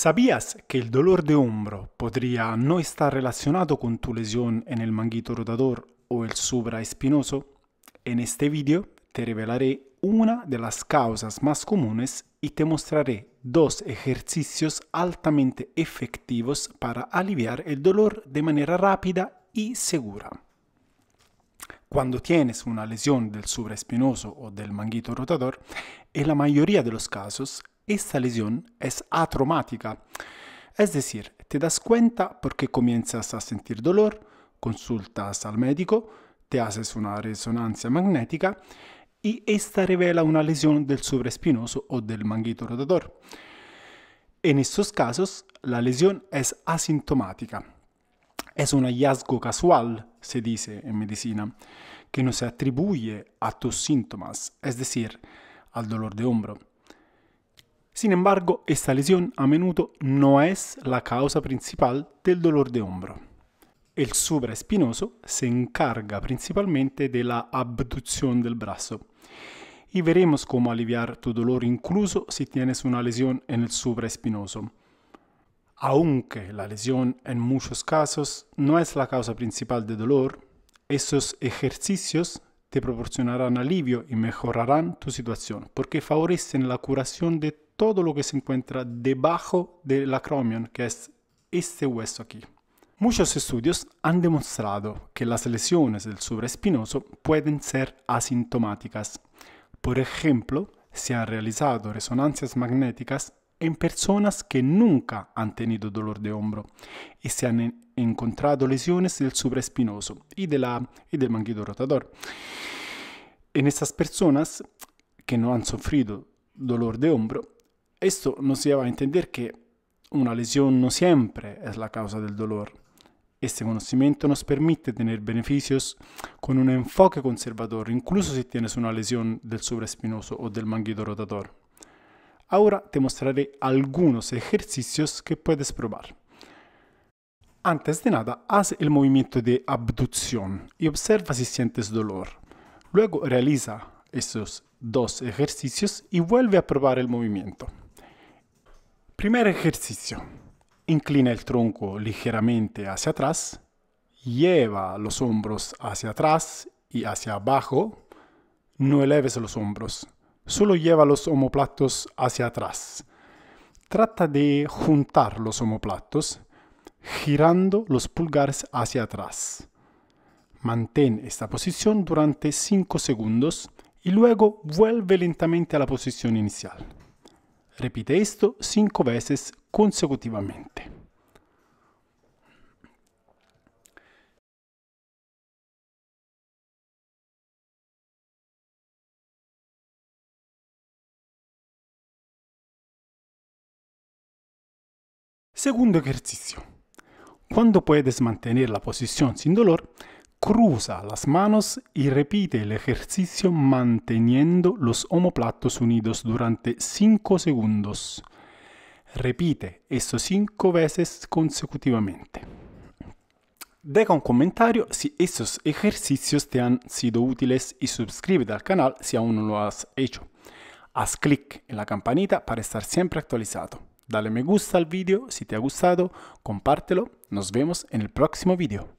¿Sabías que el dolor de hombro podría no estar relacionado con tu lesión en el manguito rotador o el supraespinoso? En este video te revelaré una de las causas más comunes y te mostraré dos ejercicios altamente efectivos para aliviar el dolor de manera rápida y segura. Cuando tienes una lesión del supraespinoso o del manguito rotador, en la mayoría de los casos esta lesión es atraumática. Es decir, te das cuenta porque comienzas a sentir dolor, consultas al médico, te haces una resonancia magnética y esta revela una lesión del sobreespinoso o del manguito rotador. En estos casos, la lesión es asintomática. Es un hallazgo casual, se dice en medicina, que no se atribuye a tus síntomas, es decir, al dolor de hombro. Sin embargo, esta lesión a menudo no es la causa principal del dolor de hombro. El supraespinoso se encarga principalmente de la abducción del brazo y veremos cómo aliviar tu dolor incluso si tienes una lesión en el supraespinoso. Aunque la lesión en muchos casos no es la causa principal del dolor, esos ejercicios te proporcionarán alivio y mejorarán tu situación porque favorecen la curación de todo lo que se encuentra debajo del acromion, que es este hueso aquí. Muchos estudios han demostrado que las lesiones del supraespinoso pueden ser asintomáticas. Por ejemplo, se han realizado resonancias magnéticas en personas que nunca han tenido dolor de hombro y se han encontrado lesiones del supraespinoso y, y del manguito rotador. En estas personas que no han sufrido dolor de hombro, esto nos lleva a entender que una lesión no siempre es la causa del dolor. Este conocimiento nos permite tener beneficios con un enfoque conservador, incluso si tienes una lesión del supraespinoso o del manguito rotador. Ahora te mostraré algunos ejercicios que puedes probar. Antes de nada, haz el movimiento de abducción y observa si sientes dolor. Luego realiza esos dos ejercicios y vuelve a probar el movimiento. Primer ejercicio. Inclina el tronco ligeramente hacia atrás, lleva los hombros hacia atrás y hacia abajo. No eleves los hombros, solo lleva los homoplatos hacia atrás. Trata de juntar los homoplatos, girando los pulgares hacia atrás. Mantén esta posición durante 5 segundos y luego vuelve lentamente a la posición inicial. repitesto cinque veces consecutivamente. Secondo ejercicio. Quando puedes mantener la posición sin dolor, Cruza las manos y repite el ejercicio manteniendo los omoplatos unidos durante 5 segundos. Repite esto 5 veces consecutivamente. Deja un comentario si estos ejercicios te han sido útiles y suscríbete al canal si aún no lo has hecho. Haz clic en la campanita para estar siempre actualizado. Dale me gusta al video si te ha gustado, compártelo. Nos vemos en el próximo video.